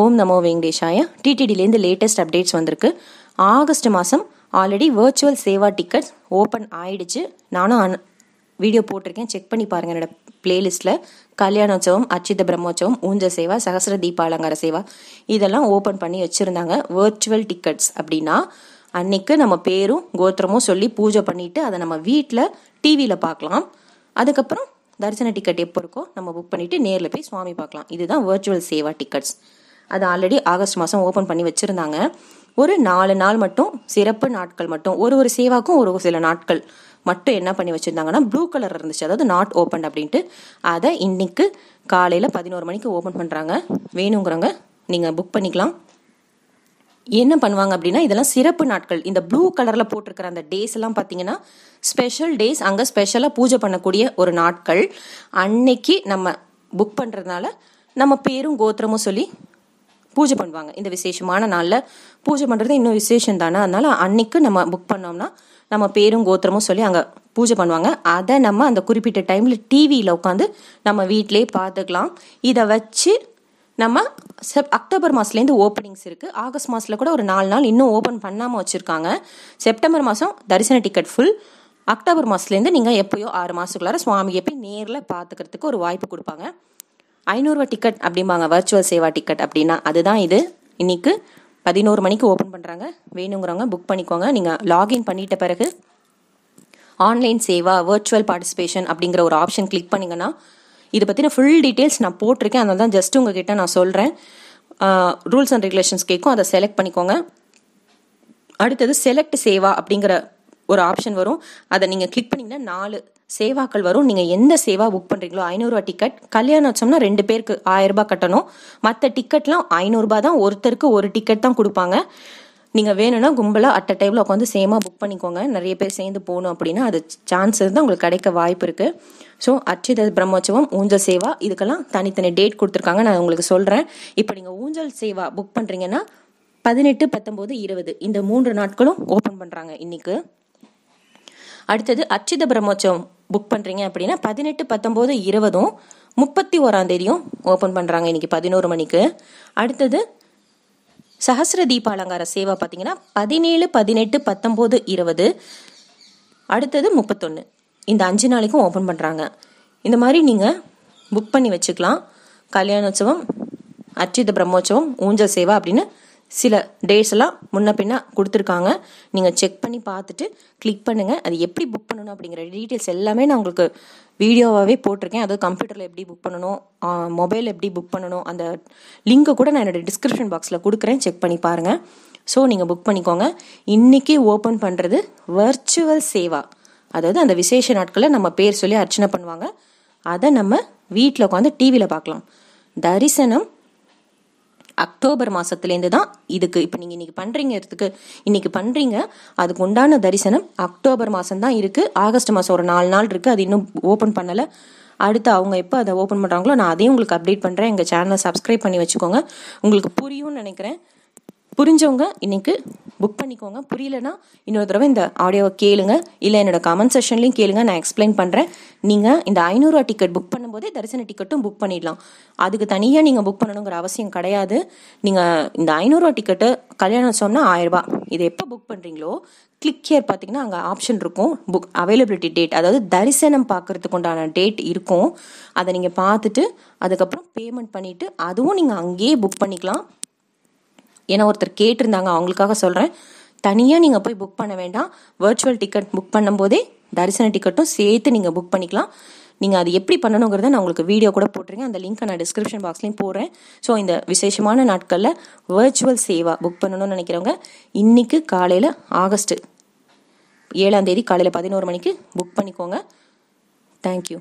ஓம் நமோ வெங்கடேஷாய டிடிடிலேருந்து லேட்டஸ்ட் அப்டேட்ஸ் வந்திருக்கு ஆகஸ்ட் மாதம் already virtual seva tickets open ஆயிடுச்சு நானும் அன் வீடியோ போட்டிருக்கேன் செக் பண்ணி பாருங்கள் என்னோட பிளேலிஸ்ட்டில் கல்யாணோத்சவம் அச்சித பிரம்மோற்சவம் ஊஞ்ச சேவா சகசர தீப அலங்கார சேவா இதெல்லாம் ஓப்பன் பண்ணி வச்சுருந்தாங்க வேர்ச்சுவல் டிக்கெட்ஸ் அப்படின்னா அன்னைக்கு நம்ம பேரும் கோத்திரமும் சொல்லி பூஜை பண்ணிவிட்டு அதை நம்ம வீட்டில் டிவியில் பார்க்கலாம் அதுக்கப்புறம் தரிசன டிக்கெட் எப்போ இருக்கோ நம்ம புக் பண்ணிவிட்டு நேரில் போய் சுவாமி பார்க்கலாம் இதுதான் வேர்ச்சுவல் சேவா டிக்கெட்ஸ் அது ஆல்ரெடி ஆகஸ்ட் மாதம் ஓப்பன் பண்ணி வச்சுருந்தாங்க ஒரு நாலு நாள் மட்டும் சிறப்பு நாட்கள் மட்டும் ஒரு ஒரு சேவாக்கும் ஒரு சில நாட்கள் மட்டும் என்ன பண்ணி வச்சுருந்தாங்கன்னா ப்ளூ கலர் இருந்துச்சு அதாவது நாட் ஓப்பன் அப்படின்ட்டு அதை இன்னைக்கு காலையில் பதினோரு மணிக்கு ஓப்பன் பண்ணுறாங்க வேணுங்கிறவங்க நீங்கள் புக் பண்ணிக்கலாம் என்ன பண்ணுவாங்க அப்படின்னா இதெல்லாம் சிறப்பு நாட்கள் இந்த ப்ளூ கலரில் போட்டிருக்கிற அந்த டேஸ் எல்லாம் பார்த்தீங்கன்னா ஸ்பெஷல் டேஸ் அங்கே ஸ்பெஷலாக பூஜை பண்ணக்கூடிய ஒரு நாட்கள் அன்னைக்கு நம்ம புக் பண்ணுறதுனால நம்ம பேரும் கோத்திரமும் சொல்லி பூஜை பண்ணுவாங்க இந்த விசேஷமான நாளில் பூஜை பண்ணுறது இன்னும் விசேஷம் தானே அதனால் அன்னைக்கு நம்ம புக் பண்ணோம்னா நம்ம பேரும் கோத்திரமும் சொல்லி அங்கே பூஜை பண்ணுவாங்க அதை நம்ம அந்த குறிப்பிட்ட டைமில் டிவியில் உட்காந்து நம்ம வீட்டிலே பார்த்துக்கலாம் இதை வச்சு நம்ம செப் அக்டோபர் மாதத்துலேருந்து ஓப்பனிங்ஸ் இருக்குது ஆகஸ்ட் மாதத்தில் கூட ஒரு நாலு நாள் இன்னும் ஓப்பன் பண்ணாமல் வச்சுருக்காங்க செப்டம்பர் மாதம் தரிசன டிக்கெட் ஃபுல் அக்டோபர் மாதத்துலேருந்து நீங்கள் எப்போயோ ஆறு மாதத்துக்குள்ளார சுவாமியை போய் நேரில் பார்த்துக்கிறதுக்கு ஒரு வாய்ப்பு கொடுப்பாங்க ஐநூறுவா டிக்கெட் அப்படிம்பாங்க வர்ச்சுவல் சேவா டிக்கெட் அப்படின்னா அதுதான் இது இன்னைக்கு பதினோரு மணிக்கு ஓப்பன் பண்ணுறாங்க வேணுங்கிறவங்க புக் பண்ணிக்கோங்க நீங்கள் லாகின் பண்ணிட்ட பிறகு ஆன்லைன் சேவா வர்ச்சுவல் பார்ட்டிசிபேஷன் அப்படிங்கிற ஒரு ஆப்ஷன் கிளிக் பண்ணிங்கன்னா இதை பற்றின ஃபுல் டீட்டெயில்ஸ் நான் போட்டிருக்கேன் அதனால தான் ஜஸ்ட் உங்ககிட்ட நான் சொல்கிறேன் ரூல்ஸ் அண்ட் ரெகுலேஷன்ஸ் கேட்கும் அதை செலக்ட் பண்ணிக்கோங்க அடுத்தது செலக்ட் சேவா அப்படிங்கிற ஒரு ஆப்ஷன் வரும் அதை நீங்கள் கிளிக் பண்ணிங்கன்னா நாலு சேவாக்கள் வரும் நீங்கள் எந்த சேவா புக் பண்ணுறீங்களோ ஐநூறுரூவா டிக்கெட் கல்யாணம் வச்சோம்னா ரெண்டு பேருக்கு ரூபாய் கட்டணும் மற்ற டிக்கெட்லாம் ஐநூறுரூபா தான் ஒருத்தருக்கு ஒரு டிக்கெட் தான் கொடுப்பாங்க நீங்கள் வேணும்னா கும்பலாக அட் அ டைமில் உட்காந்து சேமாக புக் பண்ணிக்கோங்க நிறைய பேர் சேர்ந்து போகணும் அப்படின்னா அது சான்ஸ் இருந்தால் உங்களுக்கு கிடைக்க வாய்ப்பு இருக்குது ஸோ அச்சித பிரம்மோற்சவம் ஊஞ்சல் சேவா இதுக்கெல்லாம் தனித்தனி டேட் கொடுத்துருக்காங்க நான் உங்களுக்கு சொல்கிறேன் இப்போ நீங்கள் ஊஞ்சல் சேவா புக் பண்ணுறீங்கன்னா பதினெட்டு பத்தொம்போது இருபது இந்த மூன்று நாட்களும் ஓப்பன் பண்ணுறாங்க இன்றைக்கு அடுத்தது அச்சித பிரம்மோற்சவம் புக் பண்ணுறீங்க அப்படின்னா பதினெட்டு பத்தொம்போது இருபதும் முப்பத்தி ஓராம் தேதியும் ஓப்பன் பண்ணுறாங்க இன்றைக்கி பதினோரு மணிக்கு அடுத்தது சஹசிர தீப அலங்கார சேவை பார்த்தீங்கன்னா பதினேழு பதினெட்டு பத்தொம்போது இருபது அடுத்தது முப்பத்தொன்று இந்த அஞ்சு நாளைக்கும் ஓப்பன் பண்ணுறாங்க இந்த மாதிரி நீங்கள் புக் பண்ணி வச்சுக்கலாம் கல்யாணோற்சவம் அச்சித பிரம்மோற்சவம் ஊஞ்சல் சேவை அப்படின்னு சில டேஸ் எல்லாம் முன்ன பின்னா கொடுத்துருக்காங்க நீங்கள் செக் பண்ணி பார்த்துட்டு கிளிக் பண்ணுங்கள் அது எப்படி புக் பண்ணணும் அப்படிங்கிற டீட்டெயில்ஸ் எல்லாமே நான் உங்களுக்கு வீடியோவாகவே போட்டிருக்கேன் அதுவும் கம்ப்யூட்டரில் எப்படி புக் பண்ணணும் மொபைல் எப்படி புக் பண்ணணும் அந்த லிங்க்கை கூட நான் என்னோடய டிஸ்கிரிப்ஷன் பாக்ஸில் கொடுக்குறேன் செக் பண்ணி பாருங்கள் ஸோ நீங்கள் புக் பண்ணிக்கோங்க இன்றைக்கி ஓப்பன் பண்ணுறது வர்ச்சுவல் சேவா அதாவது அந்த விசேஷ நாட்களில் நம்ம பேர் சொல்லி அர்ச்சனை பண்ணுவாங்க அதை நம்ம வீட்டில் உட்காந்து டிவியில் பார்க்கலாம் தரிசனம் அக்டோபர் மாதத்துலேருந்து தான் இதுக்கு இப்போ நீங்கள் இன்றைக்கி பண்ணுறீங்கிறதுக்கு இன்றைக்கி பண்ணுறீங்க அதுக்கு உண்டான தரிசனம் அக்டோபர் மாதம் தான் இருக்குது ஆகஸ்ட் மாதம் ஒரு நாலு நாள் இருக்குது அது இன்னும் ஓப்பன் பண்ணலை அடுத்து அவங்க எப்போ அதை ஓப்பன் பண்ணுறாங்களோ நான் அதையும் உங்களுக்கு அப்டேட் பண்ணுறேன் எங்கள் சேனலை சப்ஸ்கிரைப் பண்ணி வச்சுக்கோங்க உங்களுக்கு புரியும்னு நினைக்கிறேன் புரிஞ்சவங்க இன்றைக்கு புக் பண்ணிக்கோங்க புரியலனா இன்னொரு தடவை இந்த ஆடியோவை கேளுங்க இல்லை என்னோட கமெண்ட் செஷன்லையும் கேளுங்க நான் எக்ஸ்பிளைன் பண்ணுறேன் நீங்கள் இந்த ஐநூறுரூவா டிக்கெட் புக் பண்ணும்போதே தரிசன டிக்கெட்டும் புக் பண்ணிடலாம் அதுக்கு தனியாக நீங்கள் புக் பண்ணணுங்கிற அவசியம் கிடையாது நீங்கள் இந்த ஐநூறுரூவா டிக்கெட்டு கல்யாணம் சொன்னால் ஆயிரரூபா இது எப்போ புக் பண்ணுறீங்களோ கிளிக் கேர் பார்த்தீங்கன்னா அங்கே ஆப்ஷன் இருக்கும் புக் அவைலபிலிட்டி டேட் அதாவது தரிசனம் பார்க்குறதுக்கு உண்டான டேட் இருக்கும் அதை நீங்கள் பார்த்துட்டு அதுக்கப்புறம் பேமெண்ட் பண்ணிவிட்டு அதுவும் நீங்கள் அங்கேயே புக் பண்ணிக்கலாம் ஏன்னா ஒருத்தர் கேட்டிருந்தாங்க அவங்களுக்காக சொல்கிறேன் தனியாக நீங்கள் போய் புக் பண்ண வேண்டாம் வர்ச்சுவல் டிக்கெட் புக் பண்ணும்போதே தரிசன டிக்கெட்டும் சேர்த்து நீங்கள் புக் பண்ணிக்கலாம் நீங்கள் அது எப்படி பண்ணணுங்கிறத நான் உங்களுக்கு வீடியோ கூட போட்டிருக்கேன் அந்த லிங்க்கை நான் டிஸ்கிரிப்ஷன் பாக்ஸ்லேயும் போடுறேன் ஸோ இந்த விசேஷமான நாட்களில் வர்ச்சுவல் சேவா புக் பண்ணணும்னு நினைக்கிறவங்க இன்றைக்கு காலையில் ஆகஸ்ட்டு ஏழாந்தேதி காலையில் பதினோரு மணிக்கு புக் பண்ணிக்கோங்க தேங்க்யூ